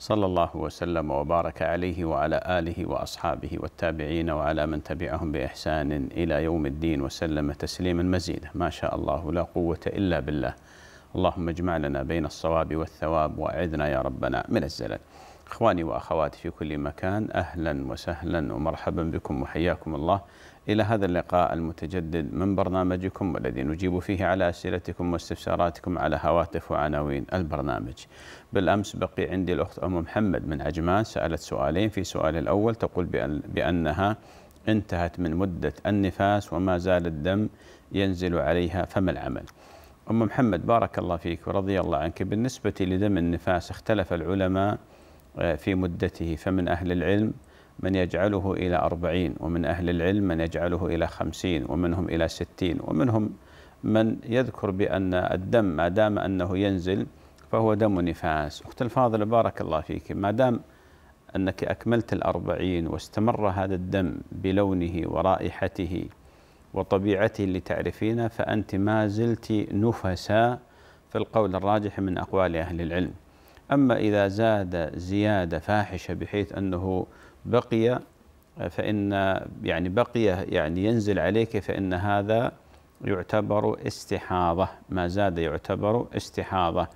صلى الله وسلم وبارك عليه وعلى آله وأصحابه والتابعين وعلى من تبعهم بإحسان إلى يوم الدين وسلم تسليما مزيدا ما شاء الله لا قوة إلا بالله اللهم اجمع لنا بين الصواب والثواب وأعذنا يا ربنا من الزلل إخواني وأخواتي في كل مكان أهلا وسهلا ومرحبا بكم وحياكم الله إلى هذا اللقاء المتجدد من برنامجكم والذي نجيب فيه على أسئلتكم واستفساراتكم على هواتف وعناوين البرنامج بالأمس بقي عندي الأخت أم محمد من عجمان سألت سؤالين في سؤال الأول تقول بأنها انتهت من مدة النفاس وما زال الدم ينزل عليها فما العمل أم محمد بارك الله فيك ورضي الله عنك بالنسبة لدم النفاس اختلف العلماء آه، في مدته فمن أهل العلم من يجعله إلى أربعين ومن أهل العلم من يجعله إلى خمسين ومنهم إلى ستين ومنهم من يذكر بأن الدم ما دام أنه ينزل فهو دم نفاس أخت الفاضلة بارك الله فيك ما دام أنك أكملت الأربعين واستمر هذا الدم بلونه ورائحته وطبيعته اللي تعرفينه فأنت ما زلت نفسا في القول الراجح من أقوال أهل العلم أما إذا زاد زيادة فاحشة بحيث أنه بقي فإن يعني بقي يعني ينزل عليك فإن هذا يعتبر استحاضة ما زاد يعتبر استحاضة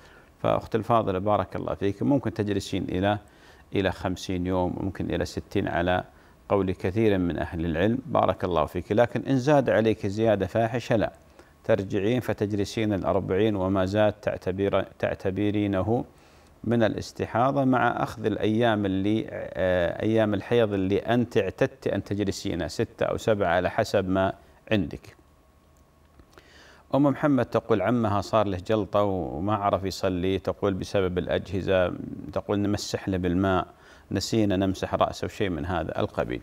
فأخت الفاضلة بارك الله فيك ممكن تجلسين إلى إلى خمسين يوم ممكن إلى ستين على قول كثير من أهل العلم بارك الله فيك لكن إن زاد عليك زيادة فاحشة لا ترجعين فتجلسين الأربعين وما زاد تعتبير تعتبرينه من الاستحاضة مع أخذ الأيام اللي آه، أيام الحيض اللي أنت اعتدت أن تجلسينها ستة أو سبعة على حسب ما عندك أم محمد تقول عمها صار له جلطة وما عرف يصلي تقول بسبب الأجهزة تقول نمسح له بالماء نسينا نمسح رأسه وشيء من هذا القبيل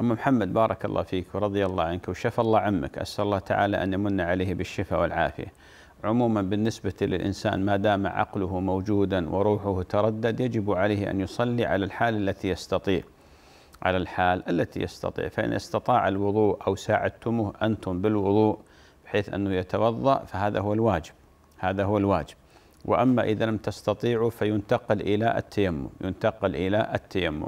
أم محمد بارك الله فيك ورضي الله عنك وشفى الله عمك أسأل الله تعالى أن يمن عليه بالشفاء والعافية عموما بالنسبة للإنسان ما دام عقله موجودا وروحه تردد يجب عليه أن يصلي على الحال التي يستطيع على الحال التي يستطيع فإن استطاع الوضوء أو ساعدتموه أنتم بالوضوء بحيث أنه يتوضأ فهذا هو الواجب هذا هو الواجب وأما إذا لم تستطيعوا فينتقل إلى التيمم ينتقل إلى التيمم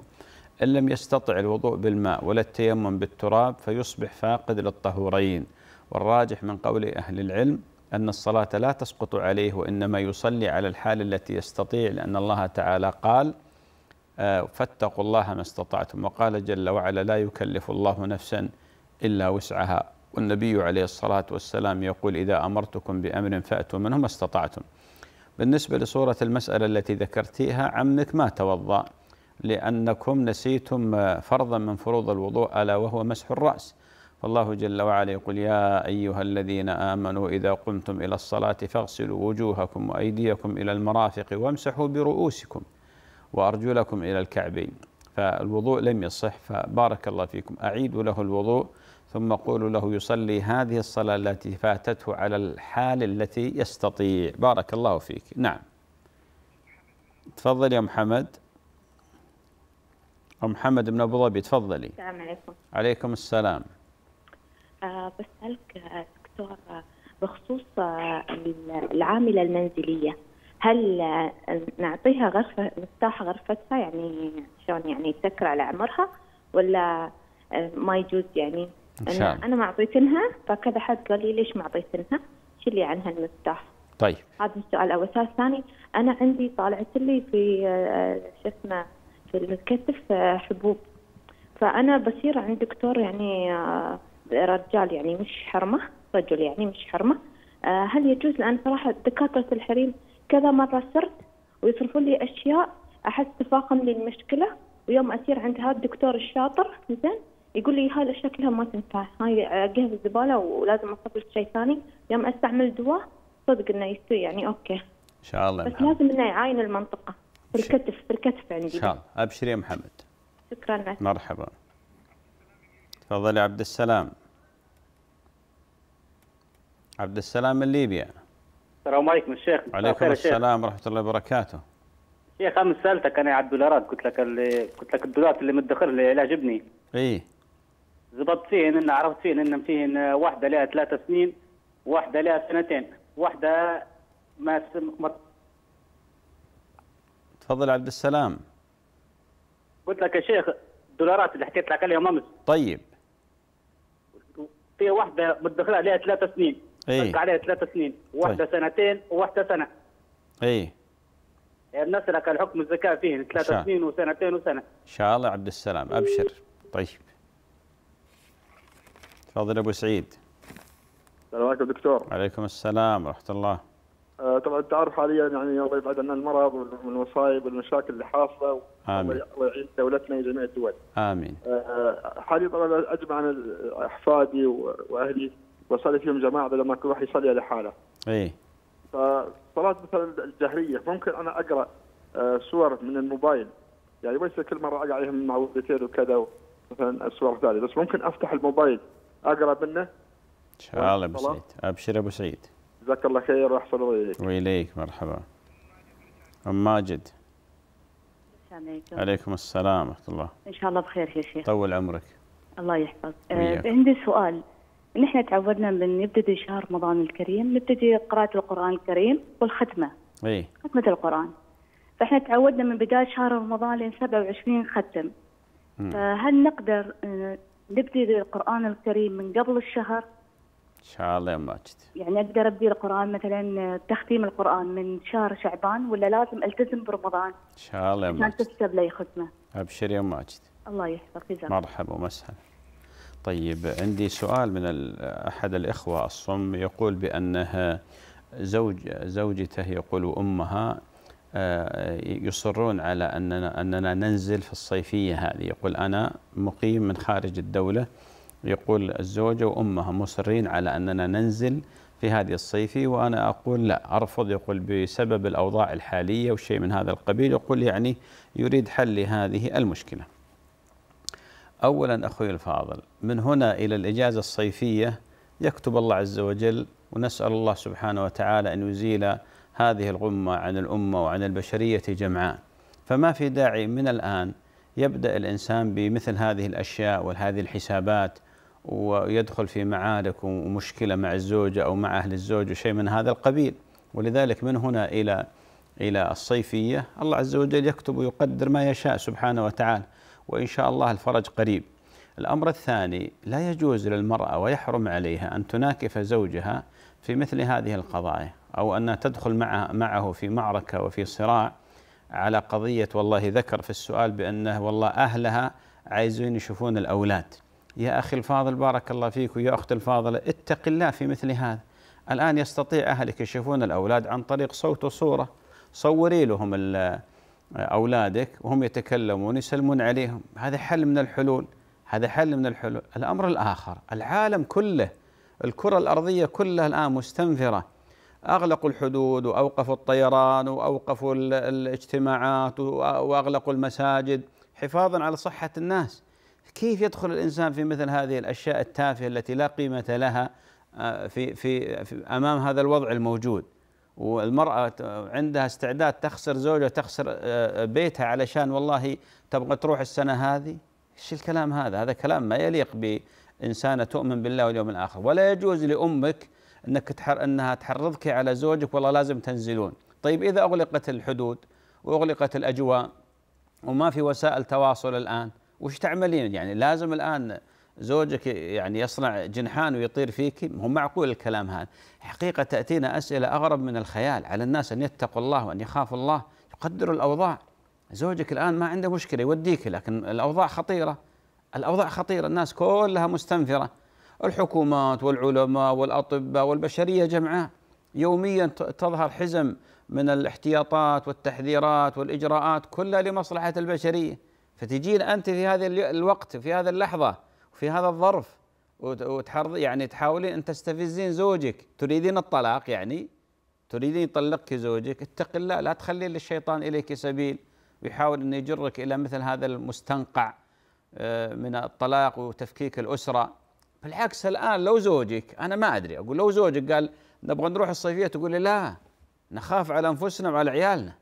إن لم يستطع الوضوء بالماء ولا التيمم بالتراب فيصبح فاقد للطهورين والراجح من قول أهل العلم أن الصلاة لا تسقط عليه وإنما يصلي على الحال التي يستطيع لأن الله تعالى قال آه، فاتقوا الله ما استطعتم وقال جل وعلا لا يكلف الله نفسا إلا وسعها والنبي عليه الصلاة والسلام يقول إذا أمرتكم بأمر فأتوا منه ما استطعتم بالنسبة لصورة المسألة التي ذكرتيها عمك ما توضأ لأنكم نسيتم آه، فرضا من فروض الوضوء ألا وهو مسح الرأس فالله جل وعلا يقول يا أيها الذين آمنوا إذا قمتم إلى الصلاة فاغسلوا وجوهكم وأيديكم إلى المرافق وامسحوا برؤوسكم وأرجلكم إلى الكعبين فالوضوء لم يصح فبارك الله فيكم أعيدوا له الوضوء ثم قولوا له يصلي هذه الصلاة التي فاتته على الحال التي يستطيع بارك الله فيك نعم تفضل يا محمد أم محمد بن أبو ظبي تفضلي السلام عليكم عليكم السلام بسألك دكتور بخصوص العاملة المنزلية هل نعطيها غرفة مفتاح غرفتها يعني شلون يعني تسكر على عمرها ولا ما يجوز يعني إن أنا, أنا ما أعطيتنها فكذا حد قال لي ليش ما أعطيتنها؟ شلي عنها المفتاح طيب هذا السؤال أو السؤال الثاني أنا عندي طالعت لي في شو اسمه في الكتف حبوب فأنا بصير عند دكتور يعني رجال يعني مش حرمه رجل يعني مش حرمه آه، هل يجوز لان صراحه دكاتره الحريم كذا مره صرت ويصرفوا لي اشياء احس تفاقم لي المشكله ويوم اسير عند هذا الدكتور الشاطر زين يقول لي هاي شكلها ما تنفع هاي اجهز الزباله ولازم اصب شيء ثاني يوم استعمل دواء صدق انه يستوي يعني اوكي ان شاء الله بس محمد. نعم. لازم انه يعاين المنطقه في الكتف في الكتف عندي ان شاء الله ابشري يا محمد شكرا لك مرحبا تفضل يا عبد السلام عبد السلام من ليبيا السلام عليكم الشيخ وعليكم السلام ورحمة الله وبركاته شيخ امس سالتك انا على الدولارات قلت لك اللي قلت لك الدولارات اللي مدخر لي اللي عجبني اي زبطت فيهن ان عرفت فيهن ان فيهن واحده لها ثلاث سنين واحده لها سنتين واحده ما سم... تفضل عبد السلام قلت لك يا شيخ الدولارات اللي حكيت لك عليهم امس طيب في واحده مدخله عليها ثلاث سنين ايه عليها ثلاث سنين طيب. واحده طيب. سنتين وواحده سنه ايه نسلك يعني الحكم الزكاه فيه ثلاث سنين وسنتين وسنه ان شاء الله عبد السلام ابشر طيب تفضل ابو سعيد السلام عليكم دكتور عليكم السلام ورحمه الله آه طبعا تعرف حاليا يعني الله يبعد عنا المرض والمصايب والمشاكل اللي حاصله امين الله يعين دولتنا وجميع الدول امين آه، حالي طبعا اجمع انا احفادي واهلي وصلي فيهم جماعه بدل ما كل واحد يصلي على حاله ايه فصلاه مثلا الجهريه ممكن انا اقرا آه، صور من الموبايل يعني ليس كل مره اقع عليهم معوذتين وكذا مثلا الصور ثانيه بس ممكن افتح الموبايل اقرا منه ان شاء الله ابو سعيد ابشر ابو سعيد جزاك الله خير واحسن اليك واليك مرحبا ام ماجد عليكم عليكم السلام ورحمة الله إن شاء الله بخير يا شيخ طول عمرك الله يحفظك آه عندي سؤال نحن تعودنا من نبتدي شهر رمضان الكريم نبتدي قراءة القرآن الكريم والختمة اي ختمة القرآن فاحنا تعودنا من بداية شهر رمضان لين 27 ختم فهل نقدر آه، نبتدي القرآن الكريم من قبل الشهر ان شاء الله يا ماجد يعني اقدر ابدي القران مثلا تختيم القران من شهر شعبان ولا لازم التزم برمضان ان شاء الله يا ماجد عشان تكتب لي ختمه ابشر يا ماجد الله يحفظك جزاك مرحبا ومسهلا طيب عندي سؤال من احد الاخوه الصم يقول بانها زوج زوجته يقول وامها آه، يصرون على اننا اننا ننزل في الصيفيه هذه يقول انا مقيم من خارج الدوله يقول الزوجة وأمها مصرين على أننا ننزل في هذه الصيفي وأنا أقول لا أرفض يقول بسبب الأوضاع الحالية وشيء من هذا القبيل يقول يعني يريد حل لهذه المشكلة أولا أخوي الفاضل من هنا إلى الإجازة الصيفية يكتب الله عز وجل ونسأل الله سبحانه وتعالى أن يزيل هذه الغمة عن الأمة وعن البشرية جمعاء فما في داعي من الآن يبدأ الإنسان بمثل هذه الأشياء وهذه الحسابات ويدخل في معارك ومشكلة مع الزوجة أو مع أهل الزوج وشيء من هذا القبيل ولذلك من هنا إلى إلى الصيفية الله عز وجل يكتب ويقدر ما يشاء سبحانه وتعالى وإن شاء الله الفرج قريب الأمر الثاني لا يجوز للمرأة ويحرم عليها أن تناكف زوجها في مثل هذه القضايا أو أن تدخل معه, معه في معركة وفي صراع على قضية والله ذكر في السؤال بأنه والله أهلها عايزين يشوفون الأولاد يا أخي الفاضل بارك الله فيك ويا أخت الفاضلة اتق الله في مثل هذا الآن يستطيع أهلك يشوفون الأولاد عن طريق صوت وصورة صوري لهم أولادك وهم يتكلمون يسلمون عليهم هذا حل من الحلول هذا حل من الحلول الأمر الآخر العالم كله الكرة الأرضية كلها الآن مستنفرة أغلقوا الحدود وأوقفوا الطيران وأوقفوا الاجتماعات وأغلقوا المساجد حفاظا على صحة الناس كيف يدخل الانسان في مثل هذه الاشياء التافهه التي لا قيمه لها آه، في في, في امام هذا الوضع الموجود والمرأة عندها استعداد تخسر زوجها تخسر آه، آه، بيتها علشان والله تبغى تروح السنة هذه ايش الكلام هذا هذا كلام ما يليق بإنسانة تؤمن بالله واليوم الآخر ولا يجوز لأمك أنك تحر أنها تحرضك على زوجك والله لازم تنزلون طيب إذا أغلقت الحدود وأغلقت الأجواء وما في وسائل تواصل الآن وش تعملين يعني لازم الآن زوجك يعني يصنع جنحان ويطير فيك مو معقول الكلام هذا حقيقة تأتينا أسئلة أغرب من الخيال على الناس أن يتقوا الله وأن يخافوا الله يقدروا الأوضاع زوجك الآن ما عنده مشكلة يوديك لكن الأوضاع خطيرة الأوضاع خطيرة الناس كلها مستنفرة الحكومات والعلماء والأطباء والبشرية جمعاء يوميا تظهر حزم من الاحتياطات والتحذيرات والإجراءات كلها لمصلحة البشرية فتجين أنت في هذا الوقت في هذا اللحظة وفي هذا الظرف وتحرض يعني تحاولين أن تستفزين زوجك تريدين الطلاق يعني تريدين يطلقك زوجك اتق الله لا تخلي للشيطان إليك سبيل ويحاول أن يجرك إلى مثل هذا المستنقع آه، من الطلاق وتفكيك الأسرة بالعكس الآن لو زوجك أنا ما أدري أقول لو زوجك قال نبغى نروح الصيفية تقول لي لا نخاف على أنفسنا وعلى عيالنا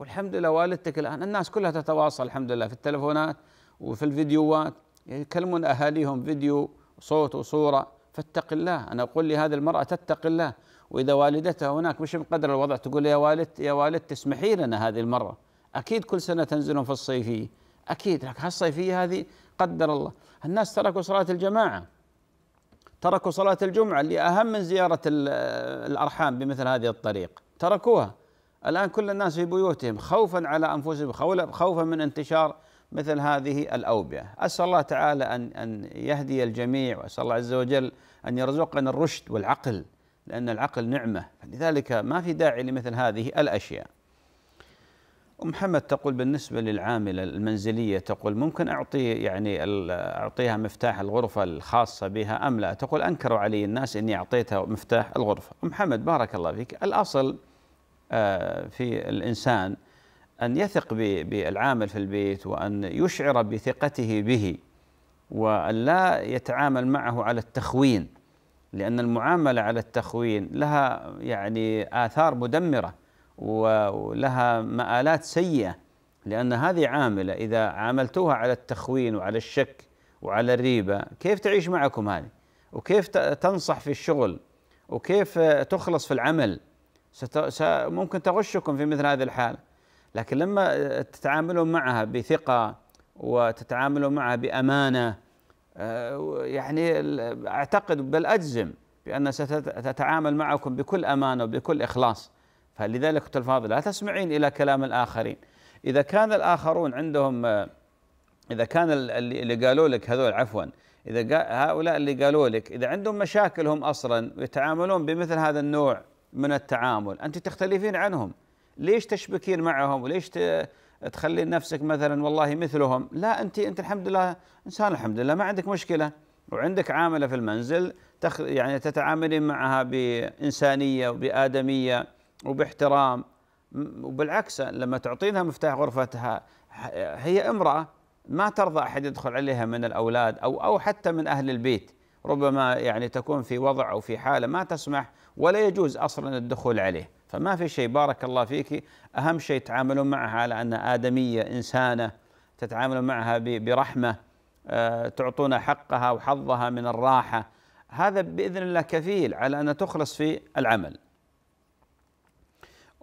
والحمد لله والدتك الآن الناس كلها تتواصل الحمد لله في التلفونات وفي الفيديوهات يكلمون أهاليهم فيديو صوت وصورة فاتق الله أنا أقول لهذه المرأة تتق الله وإذا والدتها هناك مش مقدر الوضع تقول يا والد يا والد اسمحي لنا هذه المرة أكيد كل سنة تنزلون في الصيفية أكيد لكن هالصيفية هذه قدر الله الناس تركوا صلاة الجماعة تركوا صلاة الجمعة اللي أهم من زيارة الأرحام بمثل هذه الطريق تركوها الآن كل الناس في بيوتهم خوفا على أنفسهم خوفا من انتشار مثل هذه الأوبئة أسأل الله تعالى أن أن يهدي الجميع وأسأل الله عز وجل أن يرزقنا الرشد والعقل لأن العقل نعمة لذلك ما في داعي لمثل هذه الأشياء أم محمد تقول بالنسبة للعاملة المنزلية تقول ممكن أعطي يعني أعطيها مفتاح الغرفة الخاصة بها أم لا تقول أنكروا علي الناس أني أعطيتها مفتاح الغرفة أم محمد بارك الله فيك الأصل آه، في الإنسان أن يثق بالعامل في البيت وأن يشعر بثقته به وأن لا يتعامل معه على التخوين لأن المعاملة على التخوين لها يعني آثار مدمرة ولها مآلات سيئة لأن هذه عاملة إذا عاملتوها على التخوين وعلى الشك وعلى الريبة كيف تعيش معكم هذه وكيف تنصح في الشغل وكيف تخلص في العمل ممكن تغشكم في مثل هذه الحالة لكن لما تتعاملون معها بثقة وتتعاملون معها بأمانة آه، يعني أعتقد بل أجزم بأن ستتعامل معكم بكل أمانة وبكل إخلاص فلذلك أخت الفاضل لا تسمعين إلى كلام الآخرين إذا كان الآخرون عندهم آه، إذا كان اللي قالوا لك هذول عفوا إذا هؤلاء اللي قالوا لك إذا عندهم مشاكل هم أصلا ويتعاملون بمثل هذا النوع من التعامل أنت تختلفين عنهم ليش تشبكين معهم وليش تخلين نفسك مثلا والله مثلهم لا أنت أنت الحمد لله إنسان الحمد لله ما عندك مشكلة وعندك عاملة في المنزل تخ يعني تتعاملين معها بإنسانية وبآدمية وباحترام وبالعكس لما تعطينها مفتاح غرفتها هي امرأة ما ترضى أحد يدخل عليها من الأولاد أو أو حتى من أهل البيت ربما يعني تكون في وضع أو في حالة ما تسمح ولا يجوز أصلا الدخول عليه فما في شيء بارك الله فيك أهم شيء تعاملون معها على أنها آدمية إنسانة تتعاملون معها برحمة آه، تعطون حقها وحظها من الراحة هذا بإذن الله كفيل على أن تخلص في العمل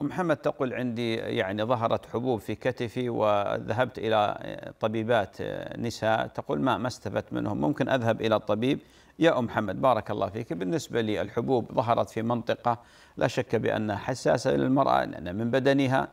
أم محمد تقول عندي يعني ظهرت حبوب في كتفي وذهبت إلى طبيبات آه، نساء تقول ما ما استفدت منهم ممكن أذهب إلى الطبيب يا أم محمد بارك الله فيك بالنسبة للحبوب ظهرت في منطقة لا شك بأنها حساسة للمرأة لأنها من بدنها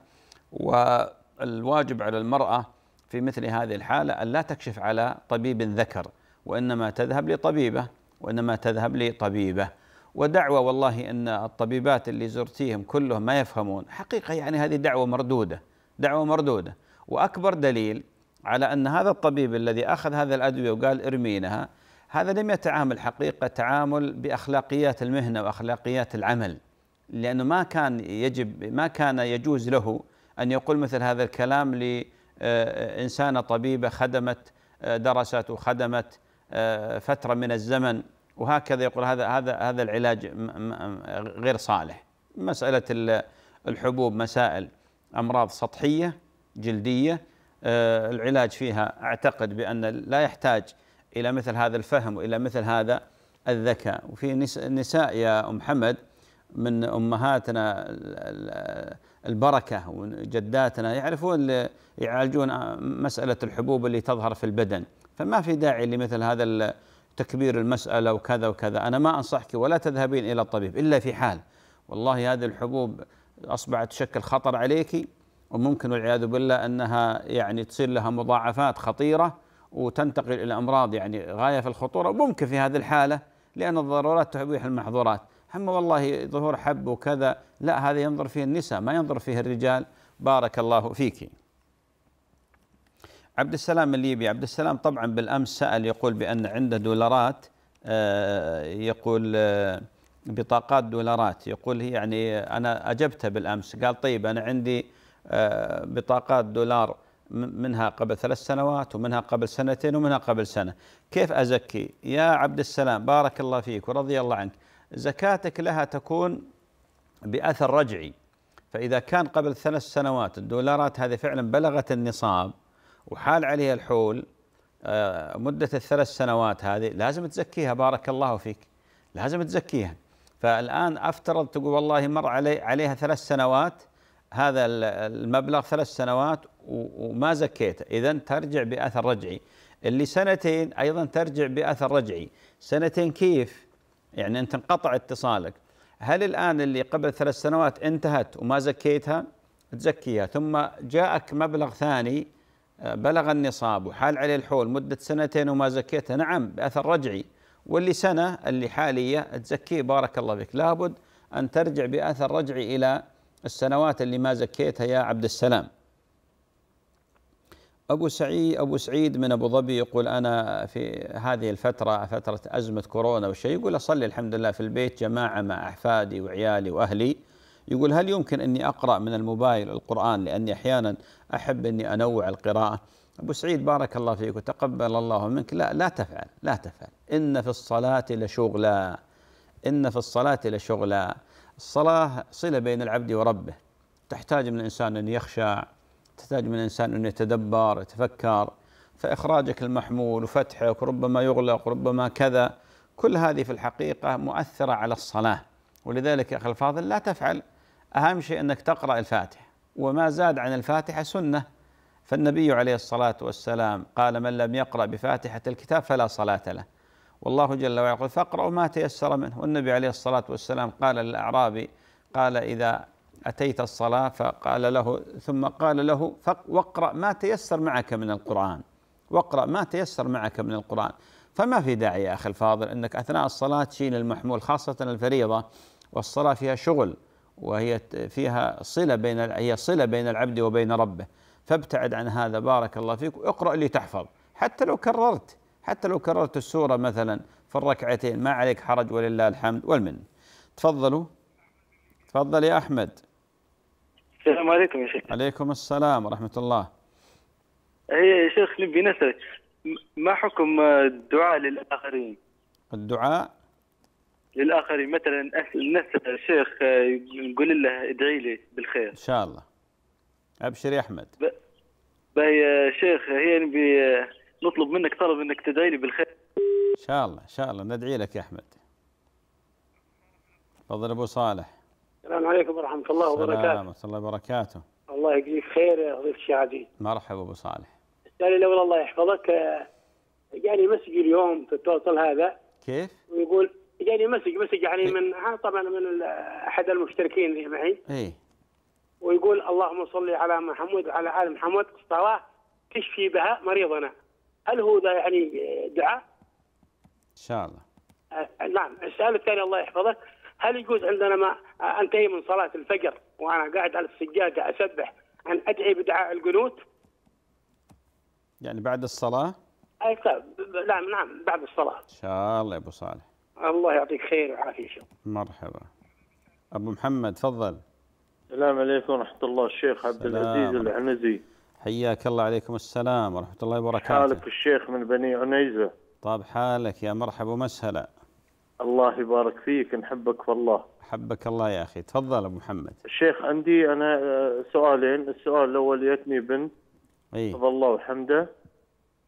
والواجب على المرأة في مثل هذه الحالة أن لا تكشف على طبيب ذكر وإنما تذهب لطبيبة وإنما تذهب لطبيبة ودعوة والله أن الطبيبات اللي زرتيهم كلهم ما يفهمون حقيقة يعني هذه دعوة مردودة دعوة مردودة وأكبر دليل على أن هذا الطبيب الذي أخذ هذه الأدوية وقال ارمينها هذا لم يتعامل حقيقة تعامل بأخلاقيات المهنة وأخلاقيات العمل لأنه ما كان يجب ما كان يجوز له أن يقول مثل هذا الكلام لإنسانة آه، آه، طبيبة خدمت آه، درست وخدمت فترة من الزمن وهكذا يقول هذا هذا هذا العلاج غير صالح مسألة الحبوب مسائل أمراض سطحية جلدية العلاج فيها أعتقد بأن لا يحتاج إلى مثل هذا الفهم وإلى مثل هذا الذكاء وفي نساء يا أم حمد من أمهاتنا البركة وجداتنا يعرفون يعالجون مسألة الحبوب اللي تظهر في البدن فما في داعي لمثل هذا تكبير المسألة وكذا وكذا أنا ما أنصحك ولا تذهبين إلى الطبيب إلا في حال والله هذه الحبوب أصبحت تشكل خطر عليك وممكن والعياذ بالله أنها يعني تصير لها مضاعفات خطيرة وتنتقل إلى أمراض يعني غاية في الخطورة ممكن في هذه الحالة لأن الضرورات تبيح المحظورات أما والله ظهور حب وكذا لا هذا ينظر فيه النساء ما ينظر فيه الرجال بارك الله فيك عبد السلام الليبي عبد السلام طبعا بالأمس سأل يقول بأن عنده دولارات آه، يقول آه، بطاقات دولارات يقول هي يعني أنا اجبته بالأمس قال طيب أنا عندي آه، بطاقات دولار منها قبل ثلاث سنوات ومنها قبل سنتين ومنها قبل سنة كيف أزكي يا عبد السلام بارك الله فيك ورضي الله عنك زكاتك لها تكون بأثر رجعي فإذا كان قبل ثلاث سنوات الدولارات هذه فعلا بلغت النصاب وحال عليها الحول آه، مدة الثلاث سنوات هذه لازم تزكيها بارك الله فيك لازم تزكيها فالآن أفترض تقول والله مر علي عليها ثلاث سنوات هذا المبلغ ثلاث سنوات وما زكيته إذا ترجع بأثر رجعي اللي سنتين أيضا ترجع بأثر رجعي سنتين كيف يعني أنت انقطع اتصالك هل الآن اللي قبل ثلاث سنوات انتهت وما زكيتها تزكيها ثم جاءك مبلغ ثاني آه، بلغ النصاب وحال عليه الحول مدة سنتين وما زكيته نعم بأثر رجعي واللي سنة اللي حالية تزكيه بارك الله فيك لابد أن ترجع بأثر رجعي إلى السنوات اللي ما زكيتها يا عبد السلام أبو سعيد أبو سعيد من أبو ظبي يقول أنا في هذه الفترة فترة أزمة كورونا وشيء يقول أصلي الحمد لله في البيت جماعة مع أحفادي وعيالي وأهلي يقول هل يمكن أني أقرأ من الموبايل القرآن لأني أحيانا أحب أني أنوع القراءة أبو سعيد بارك الله فيك وتقبل الله منك لا لا تفعل لا تفعل إن في الصلاة لشغلا إن في الصلاة لشغلا الصلاة صلة بين العبد وربه تحتاج من الإنسان أن يخشع تحتاج من الإنسان أن يتدبر يتفكر فإخراجك المحمول وفتحك ربما يغلق ربما كذا كل هذه في الحقيقة مؤثرة على الصلاة ولذلك يا أخي الفاضل لا تفعل أهم شيء أنك تقرأ الفاتحة وما زاد عن الفاتحة سنة فالنبي عليه الصلاة والسلام قال من لم يقرأ بفاتحة الكتاب فلا صلاة له والله جل وعلا يقول فاقرأوا ما تيسر منه والنبي عليه الصلاة والسلام قال للأعرابي قال إذا أتيت الصلاة فقال له ثم قال له واقرأ ما تيسر معك من القرآن واقرأ ما تيسر معك من القرآن فما في داعي يا أخي الفاضل أنك أثناء الصلاة تشيل المحمول خاصة الفريضة والصلاة فيها شغل وهي فيها صلة بين هي صلة بين العبد وبين ربه فابتعد عن هذا بارك الله فيك واقرأ اللي تحفظ حتى لو كررت حتى لو كررت السورة مثلا في الركعتين ما عليك حرج ولله الحمد والمن تفضلوا تفضل يا أحمد السلام عليكم يا شيخ عليكم السلام ورحمة الله هي يا شيخ نبي نسألك ما حكم الدعاء للآخرين الدعاء للآخرين مثلا نسأل الشيخ نقول آه، له ادعي لي بالخير إن شاء الله أبشر يا أحمد ب... باي يا شيخ هي نبي آه، نطلب منك طلب انك تدعي لي بالخير ان شاء الله ان شاء الله ندعي لك يا احمد تفضل ابو صالح السلام عليكم ورحمة الله وبركاته. السلام ورحمة الله وبركاته. الله يجزيك خير يا ضيف الشعبي. مرحبا أبو صالح. الثاني يعني الأول الله يحفظك آه، جاني مسج اليوم في التواصل هذا. كيف؟ ويقول جاني مسج مسج يعني إيه. من طبعا من أحد المشتركين اللي معي. إيه. ويقول اللهم صل على محمد وعلى آل محمد الصلاه تشفي بها مريضنا. هل هو ذا يعني دعاء؟ إن شاء الله. آه، نعم السؤال الثاني الله يحفظك هل يجوز عندنا ما انتهي من صلاه الفجر وانا قاعد على السجاده اسبح ان ادعي بدعاء القنوت؟ يعني بعد الصلاه؟ اي نعم نعم بعد الصلاه. ان شاء الله يا ابو صالح. الله يعطيك خير وعافيه شو. مرحبا. ابو محمد تفضل. السلام عليكم ورحمه الله الشيخ عبد العزيز العنزي. حياك الله عليكم السلام ورحمه الله وبركاته. حالك الشيخ من بني عنيزه. طاب حالك يا مرحبا ومسهلا. الله يبارك فيك نحبك في الله حبك الله يا أخي تفضل أبو محمد الشيخ عندي أنا آه، سؤالين السؤال الأول يتني بنت أي. الله وحمده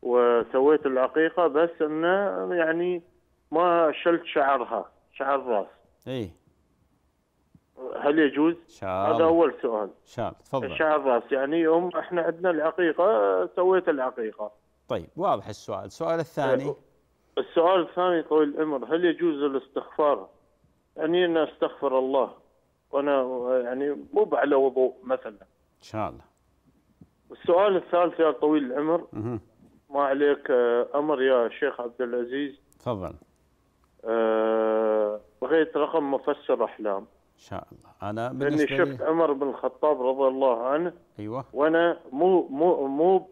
وسويت العقيقة بس أنه آه، يعني ما شلت شعرها شعر راس أي هل يجوز؟ شعر. هذا أول سؤال شعر تفضل شعر راس يعني يوم احنا عندنا العقيقة آه، سويت العقيقة طيب واضح السؤال السؤال الثاني أيه. السؤال الثاني طويل العمر هل يجوز الاستغفار؟ يعني أنا أستغفر الله وأنا يعني مو على وضوء مثلا. إن شاء الله. السؤال الثالث يا طويل العمر ما عليك آه، أمر يا شيخ عبد العزيز. تفضل. أه بغيت رقم مفسر أحلام. إن شاء الله أنا بالنسبة لي شفت عمر بن الخطاب رضي الله عنه. أيوه. وأنا مو مو مو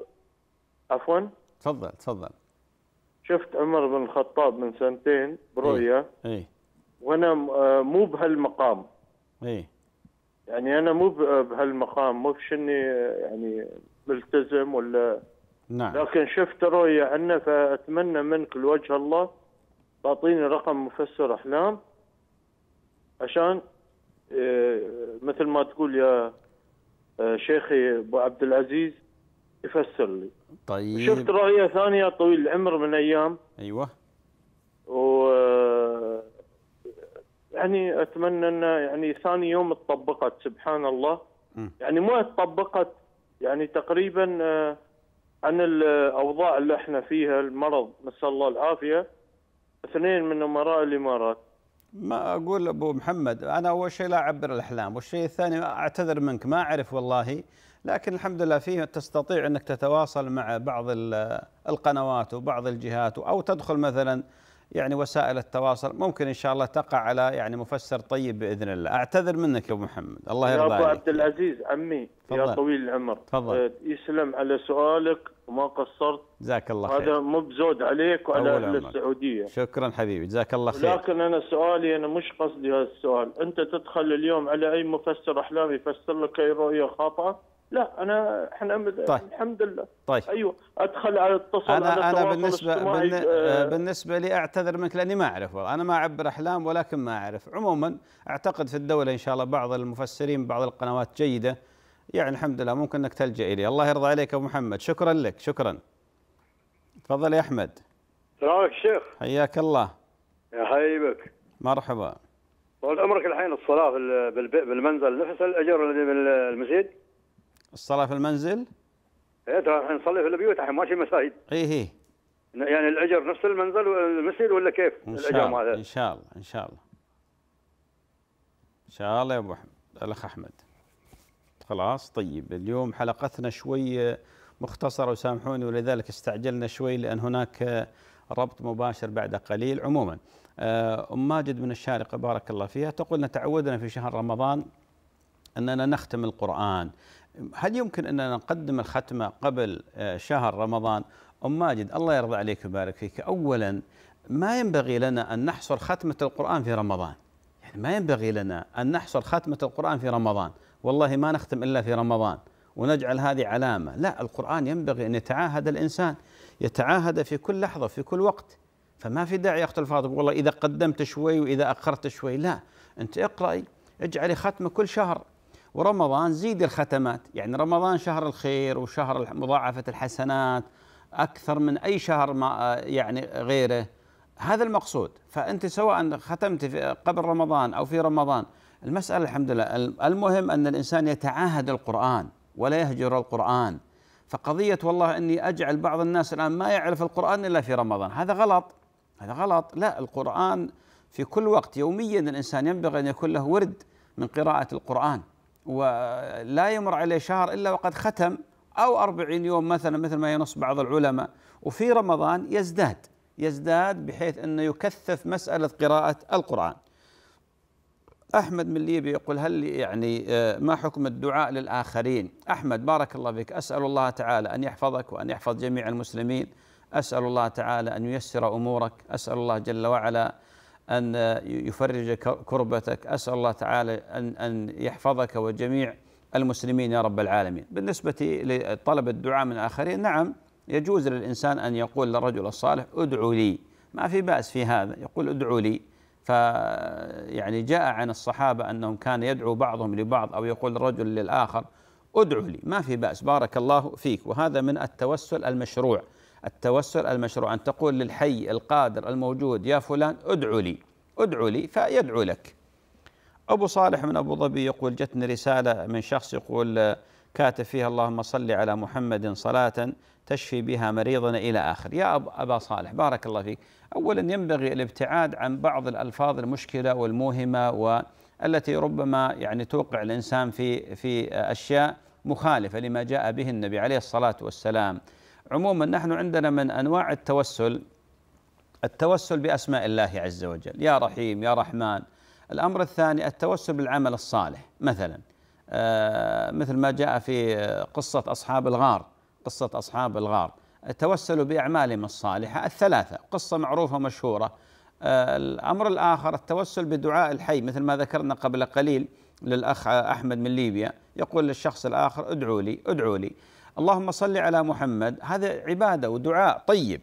عفوا. تفضل تفضل. شفت عمر بن الخطاب من سنتين برؤيا اي إيه. وانا آه، مو بهالمقام اي يعني انا مو آه، بهالمقام مو اني آه، يعني ملتزم ولا نعم لكن شفت رؤيا عنه فاتمنى منك لوجه الله تعطيني رقم مفسر احلام عشان مثل ما تقول يا شيخي ابو عبد العزيز يفسر لي طيب شفت رؤيه ثانيه طويل العمر من ايام ايوه و يعني اتمنى انه يعني ثاني يوم تطبقت سبحان الله م. يعني ما تطبقت يعني تقريبا عن آه، الاوضاع اللي احنا فيها المرض نسال الله العافيه اثنين من امراء الامارات ما اقول ابو محمد انا اول شيء لا اعبر الاحلام والشيء الثاني اعتذر منك ما اعرف والله لكن الحمد لله فيه تستطيع انك تتواصل مع بعض القنوات وبعض الجهات او تدخل مثلا يعني وسائل التواصل ممكن ان شاء الله تقع على يعني مفسر طيب باذن الله اعتذر منك يا ابو محمد الله يرضى عليك يا ابو عبد العزيز عمي فضل. يا طويل العمر تفضل آه، يسلم على سؤالك وما قصرت جزاك الله خير هذا مو بزود عليك وعلى اهل السعوديه شكرا حبيبي جزاك الله خير لكن انا سؤالي انا مش قصدي هذا السؤال انت تدخل اليوم على اي مفسر احلام يفسر لك اي رؤيه خاطئه لا انا احنا طيب. الحمد لله طيب ايوه ادخل على التصل انا على انا بالنسبه بالن... آه. آه بالنسبه لي اعتذر منك لاني ما اعرف والله انا ما اعبر احلام ولكن ما اعرف عموما اعتقد في الدوله ان شاء الله بعض المفسرين بعض القنوات جيده يعني الحمد لله ممكن انك تلجا اليه الله يرضى عليك ابو محمد شكرا لك شكرا تفضل يا احمد السلام عليكم شيخ حياك الله يا حبيبك مرحبا طول عمرك الحين الصلاه بالمنزل نفس الاجر الذي بالمسجد الصلاة في المنزل؟ ايه ترى الحين نصلي في البيوت الحين ماشي مساجد اي اي يعني الاجر نفس المنزل والمسجد ولا كيف؟ إن شاء الاجر ماله ان شاء الله ان شاء الله ان شاء الله يا ابو احمد الاخ احمد خلاص طيب اليوم حلقتنا شوي مختصرة وسامحوني ولذلك استعجلنا شوي لأن هناك ربط مباشر بعد قليل عموما آه، أم ماجد من الشارقة بارك الله فيها تقول تعودنا في شهر رمضان أننا نختم القرآن هل يمكن أننا نقدم الختمة قبل آه، شهر رمضان أم ماجد الله يرضى عليك ويبارك فيك أولا ما ينبغي لنا أن نحصر ختمة القرآن في رمضان يعني ما ينبغي لنا أن نحصر ختمة القرآن في رمضان والله ما نختم إلا في رمضان ونجعل هذه علامة لا القرآن ينبغي أن يتعاهد الإنسان يتعاهد في كل لحظة في كل وقت فما في داعي يا أخت الفاضل والله إذا قدمت شوي وإذا أخرت شوي لا أنت اقرأي اجعلي ختمة كل شهر ورمضان زيد الختمات يعني رمضان شهر الخير وشهر مضاعفة الحسنات أكثر من أي شهر ما آه، يعني غيره هذا المقصود فأنت سواء ختمت في قبل رمضان أو في رمضان المسألة الحمد لله المهم أن الإنسان يتعاهد القرآن ولا يهجر القرآن فقضية والله أني أجعل بعض الناس الآن ما يعرف القرآن إلا في رمضان هذا غلط هذا غلط لا القرآن في كل وقت يوميا الإنسان ينبغي أن يكون له ورد من قراءة القرآن ولا يمر عليه شهر إلا وقد ختم أو أربعين يوم مثلا مثل ما ينص بعض العلماء وفي رمضان يزداد يزداد بحيث أنه يكثف مسألة قراءة القرآن أحمد من ليبيا يقول هل يعني آه، ما حكم الدعاء للآخرين أحمد بارك الله فيك أسأل الله تعالى أن يحفظك وأن يحفظ جميع المسلمين أسأل الله تعالى أن ييسر أمورك أسأل الله جل وعلا أن يفرج كربتك أسأل الله تعالى أن, أن يحفظك وجميع المسلمين يا رب العالمين بالنسبة لطلب الدعاء من آخرين نعم يجوز للإنسان أن يقول للرجل الصالح ادعو لي ما في بأس في هذا يقول ادعو لي فيعني جاء عن الصحابة أنهم كان يدعو بعضهم لبعض أو يقول الرجل للآخر ادعو لي ما في بأس بارك الله فيك وهذا من التوسل المشروع التوسل المشروع أن تقول للحي القادر الموجود يا فلان ادعو لي ادعو لي فيدعو لك أبو صالح من أبو ظبي يقول جتني رسالة من شخص يقول كاتب فيها اللهم صل على محمد صلاة تشفي بها مريضنا إلى آخر يا أبا صالح بارك الله فيك أولا ينبغي الابتعاد عن بعض الألفاظ المشكلة والموهمة والتي ربما يعني توقع الإنسان في في أشياء مخالفة لما جاء به النبي عليه الصلاة والسلام عموما نحن عندنا من انواع التوسل التوسل باسماء الله عز وجل يا رحيم يا رحمن الامر الثاني التوسل بالعمل الصالح مثلا آه، مثل ما جاء في قصه اصحاب الغار قصه اصحاب الغار التوسل باعمالهم الصالحه الثلاثه قصه معروفه مشهوره آه، الامر الاخر التوسل بدعاء الحي مثل ما ذكرنا قبل قليل للاخ احمد من ليبيا يقول للشخص الاخر ادعوا لي ادعوا لي اللهم صل على محمد هذا عباده ودعاء طيب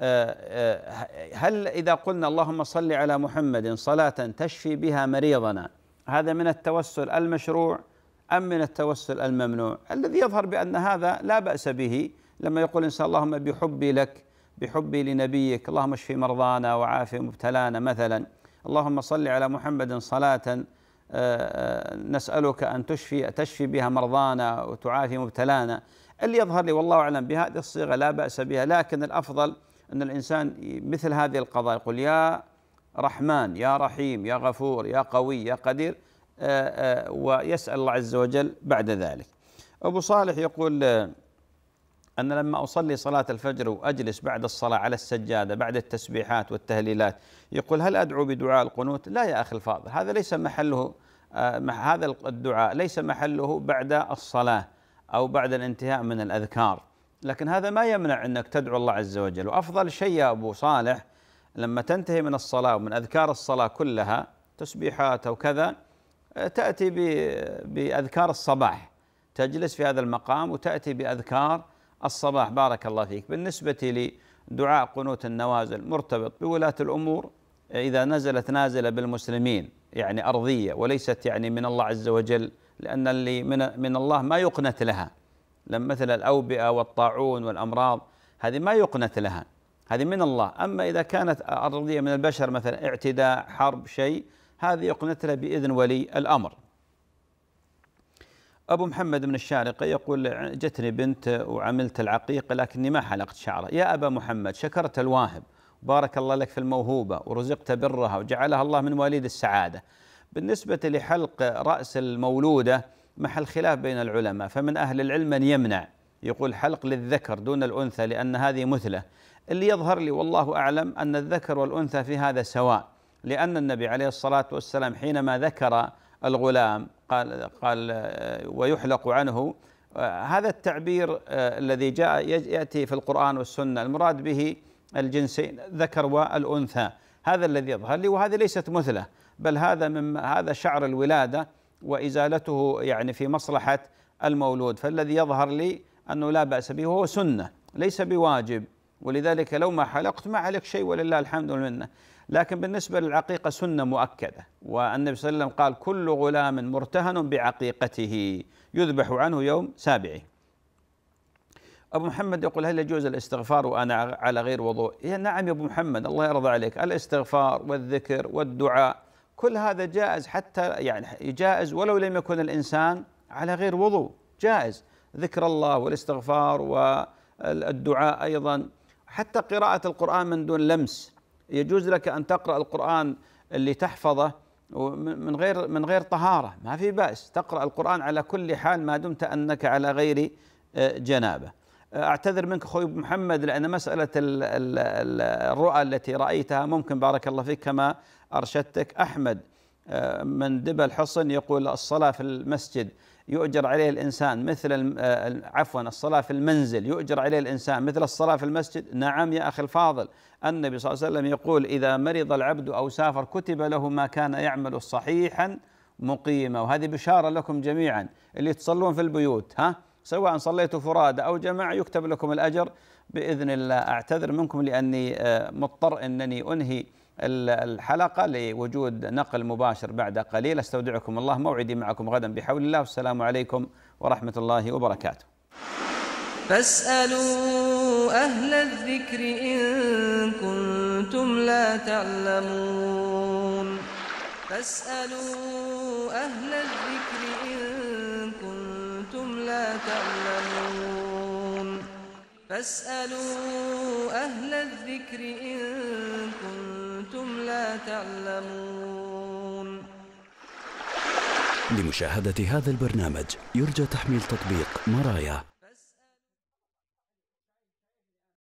آه، آه، هل اذا قلنا اللهم صل على محمد صلاه تشفي بها مريضنا هذا من التوسل المشروع ام من التوسل الممنوع الذي يظهر بان هذا لا باس به لما يقول الانسان اللهم بحبي لك بحبي لنبيك اللهم اشف مرضانا وعاف مبتلانا مثلا اللهم صل على محمد صلاه آه، نسألك أن تشفي تشفي بها مرضانا وتعافي مبتلانا اللي يظهر لي والله اعلم بهذه الصيغه لا باس بها لكن الافضل ان الانسان مثل هذه القضايا يقول يا رحمن يا رحيم يا غفور يا قوي يا قدير آه، آه، ويسال الله عز وجل بعد ذلك. ابو صالح يقول آه، أن لما أصلي صلاة الفجر وأجلس بعد الصلاة على السجادة بعد التسبيحات والتهليلات يقول هل أدعو بدعاء القنوت؟ لا يا أخي الفاضل هذا ليس محله هذا الدعاء ليس محله بعد الصلاة أو بعد الانتهاء من الأذكار لكن هذا ما يمنع أنك تدعو الله عز وجل وأفضل شيء يا أبو صالح لما تنتهي من الصلاة ومن أذكار الصلاة كلها تسبيحات أو كذا تأتي بأذكار الصباح تجلس في هذا المقام وتأتي بأذكار الصباح بارك الله فيك بالنسبة لدعاء قنوت النوازل مرتبط بولاة الأمور إذا نزلت نازلة بالمسلمين يعني أرضية وليست يعني من الله عز وجل لأن اللي من, من الله ما يقنت لها لم مثل الأوبئة والطاعون والأمراض هذه ما يقنت لها هذه من الله أما إذا كانت أرضية من البشر مثلا اعتداء حرب شيء هذه يقنت لها بإذن ولي الأمر أبو محمد بن الشارقة يقول جتني بنت وعملت العقيقة لكني ما حلقت شعره يا أبا محمد شكرت الواهب بارك الله لك في الموهوبة ورزقت برها وجعلها الله من مواليد السعادة بالنسبة لحلق رأس المولودة محل خلاف بين العلماء فمن أهل العلم من يمنع يقول حلق للذكر دون الأنثى لأن هذه مثلة اللي يظهر لي والله أعلم أن الذكر والأنثى في هذا سواء لأن النبي عليه الصلاة والسلام حينما ذكر الغلام قال قال ويحلق عنه آه، هذا التعبير آه، الذي جاء ياتي في القران والسنه المراد به الجنسين الذكر والأنثى هذا الذي يظهر لي وهذه ليست مثله بل هذا من هذا شعر الولادة وإزالته يعني في مصلحة المولود فالذي يظهر لي أنه لا بأس به وهو سنة ليس بواجب ولذلك لو ما حلقت ما عليك شيء ولله الحمد والمنة لكن بالنسبة للعقيقة سنة مؤكدة والنبي صلى الله عليه وسلم قال كل غلام مرتهن بعقيقته يذبح عنه يوم سابعه أبو محمد يقول هل يجوز الاستغفار وأنا على غير وضوء يا إيه، نعم يا أبو محمد الله يرضى عليك الاستغفار والذكر والدعاء كل هذا جائز حتى يعني جائز ولو لم يكن الإنسان على غير وضوء جائز ذكر الله والاستغفار والدعاء أيضا حتى قراءة القرآن من دون لمس يجوز لك أن تقرأ القرآن اللي تحفظه من غير من غير طهارة ما في بأس تقرأ القرآن على كل حال ما دمت أنك على غير جنابه اعتذر منك اخوي محمد لان مساله الرؤى التي رايتها ممكن بارك الله فيك كما ارشدتك احمد آه، من دبل حصن يقول الصلاه في المسجد يؤجر عليه الانسان مثل آه، عفوا الصلاه في المنزل يؤجر عليه الانسان مثل الصلاه في المسجد نعم يا اخي الفاضل النبي صلى الله عليه وسلم يقول اذا مرض العبد او سافر كتب له ما كان يعمل صحيحا مقيمه وهذه بشاره لكم جميعا اللي تصلون في البيوت ها سواء صليت فرادى أو جماعة يكتب لكم الأجر بإذن الله أعتذر منكم لأني آه، مضطر أنني أنهي الحلقة لوجود نقل مباشر بعد قليل استودعكم الله موعدي معكم غدا بحول الله والسلام عليكم ورحمة الله وبركاته فاسألوا أهل الذكر إن كنتم لا تعلمون فاسألوا أهل الذكر تعلمون فاسألوا أهل الذكر إن كنتم لا تعلمون لمشاهدة هذا البرنامج يرجى تحميل تطبيق مرايا